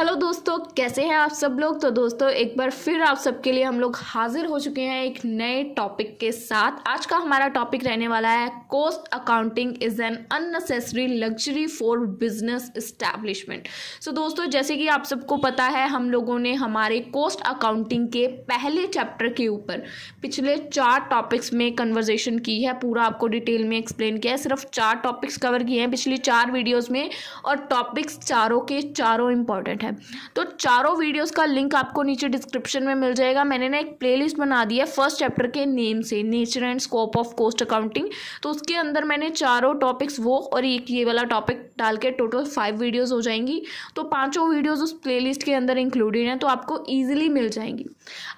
hello दोस्तों कैसे हैं आप सब लोग तो दोस्तों एक बार फिर आप सबके लिए हम लोग हाजिर हो चुके हैं एक नए टॉपिक के साथ आज का हमारा टॉपिक रहने वाला है cost accounting is an unnecessary luxury for business establishment so दोस्तों जैसे कि आप सबको पता है हम लोगों ने हमारे कोस्ट अकाउंटिंग के पहले चैप्टर के ऊपर पिछले चार टॉपिक्स में कन्वर्जेशन की है पूरा आपको डिटेल में एक्सप्लेन किया है सिर्फ चार टॉपिक्स कवर किए हैं पिछली चार वीडियोज़ में और टॉपिक्स चारों के चारों इंपॉर्टेंट हैं है तो चारों वीडियोस का लिंक आपको नीचे डिस्क्रिप्शन में मिल जाएगा मैंने ना एक प्लेलिस्ट बना दी है फर्स्ट चैप्टर के नेम से nature and scope of cost accounting तो उसके अंदर मैंने चारों टॉपिक्स वो और एक ये वाला टॉपिक डाल के टोटल फाइव वीडियोज़ हो जाएंगी तो पाँचों वीडियोज़ उस प्ले के अंदर इंक्लूडेड हैं तो आपको ईजिली मिल जाएंगी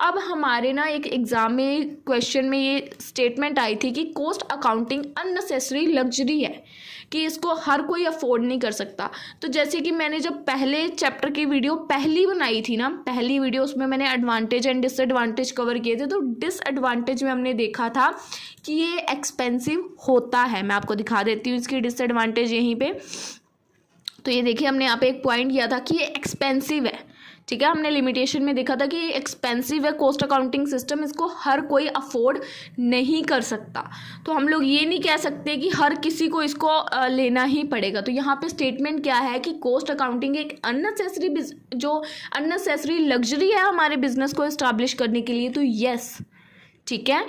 अब हमारे ना एक एग्ज़ाम में क्वेश्चन में ये स्टेटमेंट आई थी कि कोस्ट अकाउंटिंग अननेसेसरी लग्जरी है कि इसको हर कोई अफोर्ड नहीं कर सकता तो जैसे कि मैंने जब पहले चैप्टर के की वीडियो पहली बनाई थी ना पहली वीडियो उसमें मैंने एडवांटेज एंड डिसएडवांटेज कवर किए थे तो डिसएडवांटेज में हमने देखा था कि ये एक्सपेंसिव होता है मैं आपको दिखा देती हूँ इसकी डिसएडवांटेज यहीं पे तो ये देखिए हमने यहाँ पे एक पॉइंट किया था कि ये एक्सपेंसिव है ठीक है हमने लिमिटेशन में देखा था कि एक्सपेंसिव है कॉस्ट अकाउंटिंग सिस्टम इसको हर कोई अफोर्ड नहीं कर सकता तो हम लोग ये नहीं कह सकते कि हर किसी को इसको लेना ही पड़ेगा तो यहाँ पे स्टेटमेंट क्या है कि कॉस्ट अकाउंटिंग एक अननेसेसरी जो अननेसेसरी लग्जरी है हमारे बिजनेस को इस्टाब्लिश करने के लिए तो येस ठीक है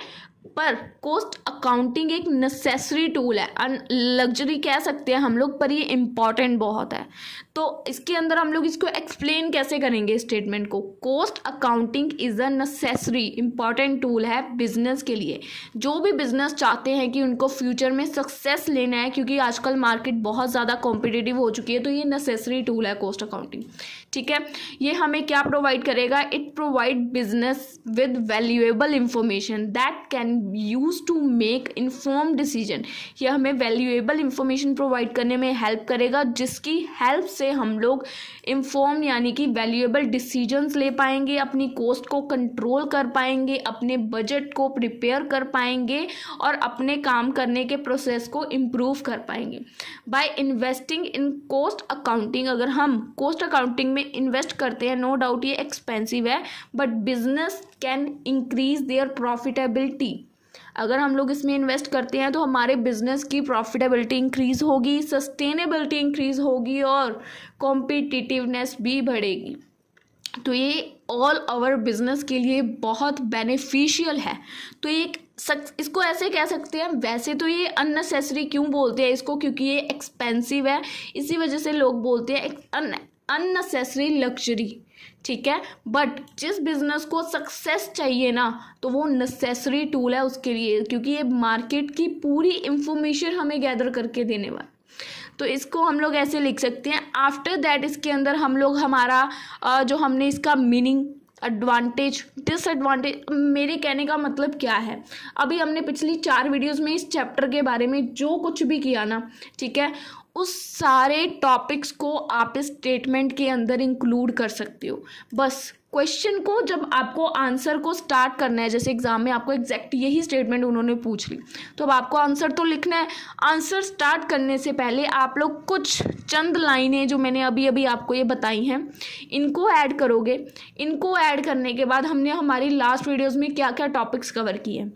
पर कोस्ट अकाउंटिंग एक नेसेसरी टूल है अन लग्जरी कह सकते हैं हम लोग पर ये इम्पॉर्टेंट बहुत है तो इसके अंदर हम लोग इसको एक्सप्लेन कैसे करेंगे स्टेटमेंट को cost accounting is a necessary important tool है बिजनेस के लिए जो भी बिजनेस चाहते हैं कि उनको फ्यूचर में सक्सेस लेना है क्योंकि आजकल मार्केट बहुत ज़्यादा कॉम्पिटिटिव हो चुकी है तो ये नेसेसरी टूल है कोस्ट अकाउंटिंग ठीक है ये हमें क्या प्रोवाइड करेगा it provide business with valuable information that can use to make inform decision यह हमें वैल्यूएबल इंफॉर्मेशन प्रोवाइड करने में हेल्प करेगा जिसकी हेल्प से हम लोग इन्फॉर्म यानी कि वैल्यूएबल डिसीजंस ले पाएंगे अपनी कॉस्ट को कंट्रोल कर पाएंगे अपने बजट को प्रिपेयर कर पाएंगे और अपने काम करने के प्रोसेस को इम्प्रूव कर पाएंगे by investing in cost accounting अगर हम कोस्ट अकाउंटिंग में इन्वेस्ट करते हैं नो डाउट ये एक्सपेंसिव है but business can increase their profitability अगर हम लोग इसमें इन्वेस्ट करते हैं तो हमारे बिजनेस की प्रॉफिटेबिलिटी इंक्रीज होगी सस्टेनेबिलिटी इंक्रीज होगी और कॉम्पिटिटिवनेस भी बढ़ेगी तो ये ऑल ओवर बिजनेस के लिए बहुत बेनिफिशियल है तो एक इसको ऐसे कह सकते हैं वैसे तो ये अननेसेसरी क्यों बोलते हैं इसको क्योंकि ये एक्सपेंसिव है इसी वजह से लोग बोलते हैं अननेसेसरी लग्जरी ठीक है बट जिस बिज़नेस को सक्सेस चाहिए ना तो वो नेसेसरी टूल है उसके लिए क्योंकि ये मार्केट की पूरी इंफॉर्मेशन हमें गैदर करके देने वाला तो इसको हम लोग ऐसे लिख सकते हैं आफ्टर दैट इसके अंदर हम लोग हमारा जो हमने इसका मीनिंग एडवांटेज डिसएडवांटेज मेरे कहने का मतलब क्या है अभी हमने पिछली चार वीडियोस में इस चैप्टर के बारे में जो कुछ भी किया ना ठीक है उस सारे टॉपिक्स को आप इस स्टेटमेंट के अंदर इंक्लूड कर सकते हो बस क्वेश्चन को जब आपको आंसर को स्टार्ट करना है जैसे एग्जाम में आपको एग्जैक्ट यही स्टेटमेंट उन्होंने पूछ ली तो अब आपको आंसर तो लिखना है आंसर स्टार्ट करने से पहले आप लोग कुछ चंद लाइनें जो मैंने अभी अभी आपको ये बताई हैं इनको ऐड करोगे इनको ऐड करने के बाद हमने हमारी लास्ट वीडियोज़ में क्या क्या टॉपिक्स कवर किए हैं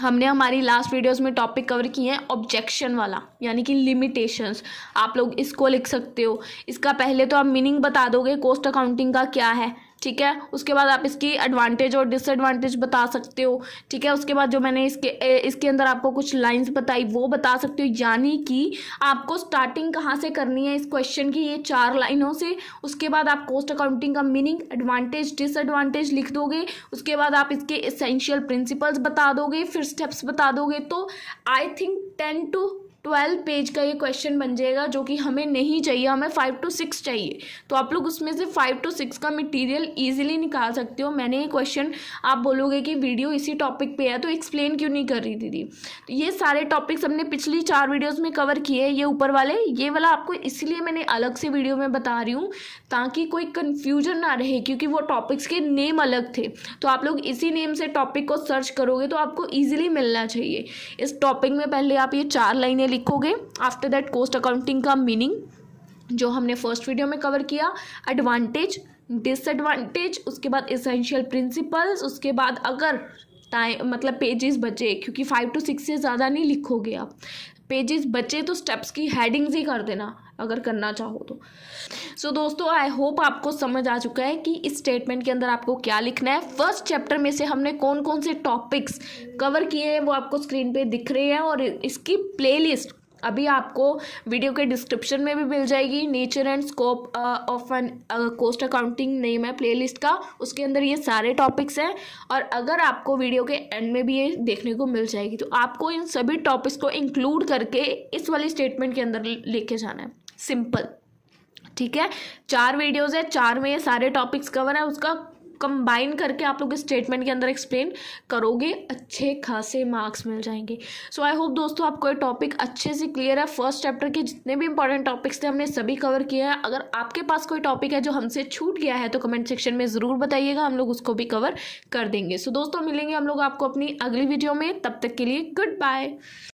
हमने हमारी लास्ट वीडियोस में टॉपिक कवर किए हैं ऑब्जेक्शन वाला यानी कि लिमिटेशंस आप लोग इसको लिख सकते हो इसका पहले तो आप मीनिंग बता दोगे कॉस्ट अकाउंटिंग का क्या है ठीक है उसके बाद आप इसकी एडवांटेज और डिसएडवांटेज बता सकते हो ठीक है उसके बाद जो मैंने इसके इसके अंदर आपको कुछ लाइंस बताई वो बता सकते हो यानी कि आपको स्टार्टिंग कहाँ से करनी है इस क्वेश्चन की ये चार लाइनों से उसके बाद आप कॉस्ट अकाउंटिंग का मीनिंग एडवांटेज डिसएडवांटेज लिख दोगे उसके बाद आप इसके इसेंशियल प्रिंसिपल्स बता दोगे फिर स्टेप्स बता दोगे तो I think ten to twelve page का ये क्वेश्चन बन जाएगा जो कि हमें नहीं चाहिए हमें फाइव टू सिक्स चाहिए तो आप लोग उसमें से फाइव टू सिक्स का मटेरियल ईजिली निकाल सकते हो मैंने ये क्वेश्चन आप बोलोगे कि वीडियो इसी टॉपिक पे है तो एक्सप्लेन क्यों नहीं कर रही दीदी तो ये सारे टॉपिक्स हमने पिछली चार वीडियोज़ में कवर किए ये ऊपर वाले ये वाला आपको इसीलिए मैंने अलग से वीडियो में बता रही हूँ ताकि कोई कन्फ्यूजन ना रहे क्योंकि वो टॉपिक्स के नेम अलग थे तो आप लोग इसी नेम से टॉपिक को सर्च करोगे तो आपको ईजिली मिलना चाहिए इस टॉपिक में पहले आप ये चार लाइनें लिखोगे आफ्टर दैट कोस्ट अकाउंटिंग का मीनिंग जो हमने फर्स्ट वीडियो में कवर किया एडवांटेज डिसएडवांटेज उसके बाद इसेंशियल प्रिंसिपल्स उसके बाद अगर टाइम मतलब पेजेस बचे क्योंकि फाइव टू सिक्स से ज़्यादा नहीं लिखोगे आप पेजेस बचे तो स्टेप्स की हेडिंग्स ही कर देना अगर करना चाहो तो सो so, दोस्तों आई होप आपको समझ आ चुका है कि इस स्टेटमेंट के अंदर आपको क्या लिखना है फर्स्ट चैप्टर में से हमने कौन कौन से टॉपिक्स कवर किए हैं वो आपको स्क्रीन पे दिख रहे हैं और इसकी प्लेलिस्ट अभी आपको वीडियो के डिस्क्रिप्शन में भी मिल जाएगी nature and scope of an cost accounting name है प्लेलिस्ट का उसके अंदर ये सारे टॉपिक्स हैं और अगर आपको वीडियो के एंड में भी ये देखने को मिल जाएगी तो आपको इन सभी टॉपिक्स को इंक्लूड करके इस वाली स्टेटमेंट के अंदर लेके जाना है सिंपल ठीक है चार वीडियोज़ है चार में ये सारे टॉपिक्स कवर है उसका कंबाइन करके आप लोग स्टेटमेंट के अंदर एक्सप्लेन करोगे अच्छे खासे मार्क्स मिल जाएंगे सो आई होप दोस्तों आपको ये टॉपिक अच्छे से क्लियर है फर्स्ट चैप्टर के जितने भी इंपॉर्टेंट टॉपिक्स थे हमने सभी कवर किए हैं अगर आपके पास कोई टॉपिक है जो हमसे छूट गया है तो कमेंट सेक्शन में ज़रूर बताइएगा हम लोग उसको भी कवर कर देंगे सो so, दोस्तों मिलेंगे हम लोग आपको अपनी अगली वीडियो में तब तक के लिए गुड बाय